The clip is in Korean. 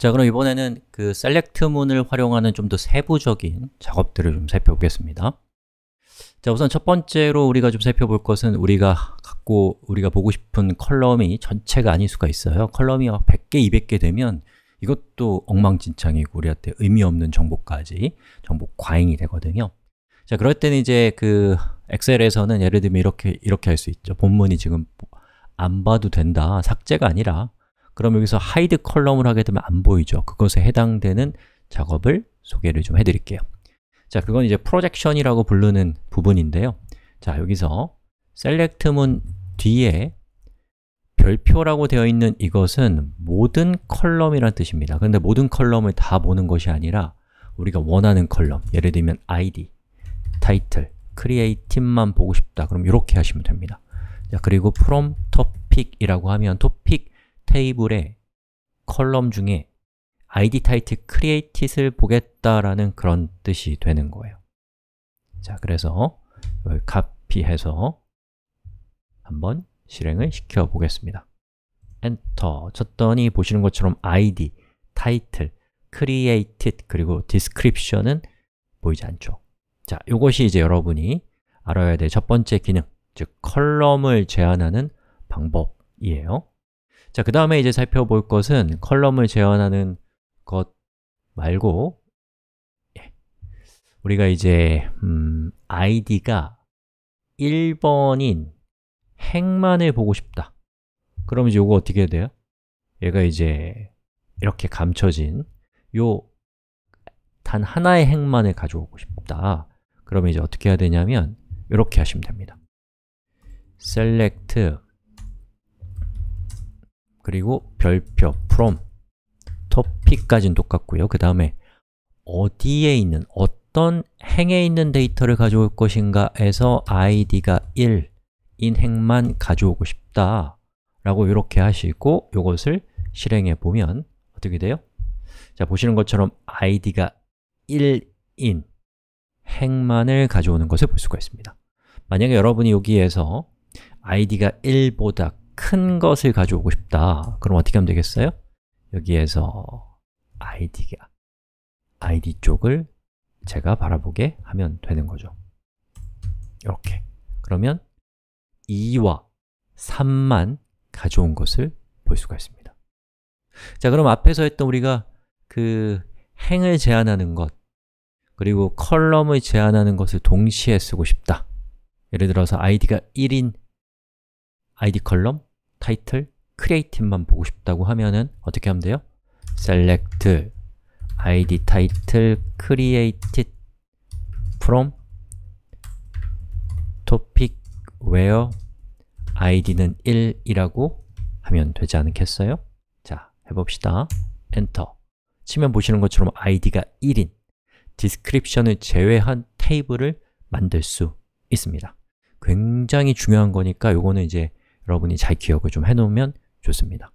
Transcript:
자 그럼 이번에는 그 s e l 문을 활용하는 좀 더 세부적인 작업들을 좀 살펴보겠습니다 자 우선 첫 번째로 우리가 좀 살펴볼 것은 우리가 갖고 우리가 보고 싶은 컬럼이 전체가 아닐 수가 있어요 컬럼이 100개, 200개 되면 이것도 엉망진창이고 우리한테 의미 없는 정보까지 정보 과잉이 되거든요 자 그럴 때는 이제 그 엑셀에서는 예를 들면 이렇게 이렇게 할 수 있죠 본문이 지금 안 봐도 된다 삭제가 아니라 그럼 여기서 hide 컬럼을 하게 되면 안 보이죠. 그것에 해당되는 작업을 소개를 좀 해드릴게요. 자, 그건 이제 프로젝션이라고 부르는 부분인데요. 자, 여기서 select문 뒤에 별표라고 되어 있는 이것은 모든 컬럼이란 뜻입니다. 그런데 모든 컬럼을 다 보는 것이 아니라 우리가 원하는 컬럼, 예를 들면 id, title, creative만 보고 싶다. 그럼 이렇게 하시면 됩니다. 자, 그리고 from topic이라고 하면 topic 테이블에 컬럼 중에 id 타이틀 createit을 보겠다라는 그런 뜻이 되는 거예요. 자, 그래서 이걸 카피해서 한번 실행을 시켜 보겠습니다. 엔터 쳤더니 보시는 것처럼 id, 타이틀, created 그리고 description은 보이지 않죠. 자, 이것이 이제 여러분이 알아야 될 첫 번째 기능, 즉 컬럼을 제한하는 방법이에요. 자, 그 다음에 이제 살펴볼 것은 컬럼을 재현하는 것 말고 예. 우리가 이제 음, id가 1번인 행만을 보고 싶다 그럼 이제 이거 어떻게 해야 돼요? 얘가 이제 이렇게 감춰진 요 단 하나의 행만을 가져오고 싶다 그러면 이제 어떻게 해야 되냐면 이렇게 하시면 됩니다 select 그리고 별표 from topic까지는 똑같고요. 그 다음에 어디에 있는, 어떤 행에 있는 데이터를 가져올 것인가에서 id가 1인 행만 가져오고 싶다 라고 이렇게 하시고 이것을 실행해 보면 어떻게 돼요? 자, 보시는 것처럼 id가 1인 행만을 가져오는 것을 볼 수가 있습니다 만약에 여러분이 여기에서 id가 1보다 큰 것을 가져오고 싶다 그럼 어떻게 하면 되겠어요? 여기에서 id가 id 쪽을 제가 바라보게 하면 되는 거죠 이렇게 그러면 2와 3만 가져온 것을 볼 수가 있습니다 자 그럼 앞에서 했던 우리가 그 행을 제한하는 것 그리고 컬럼을 제한하는 것을 동시에 쓰고 싶다 예를 들어서 id가 1인 id 컬럼 타이틀, 크리에이티브만 보고 싶다고 하면은 어떻게 하면 돼요? select id title created from topic where id는 1이라고 하면 되지 않겠어요? 자, 해봅시다. 엔터 치면 보시는 것처럼 id가 1인 description을 제외한 테이블을 만들 수 있습니다. 굉장히 중요한 거니까 요거는 이제 여러분이 잘 기억을 좀 해놓으면 좋습니다.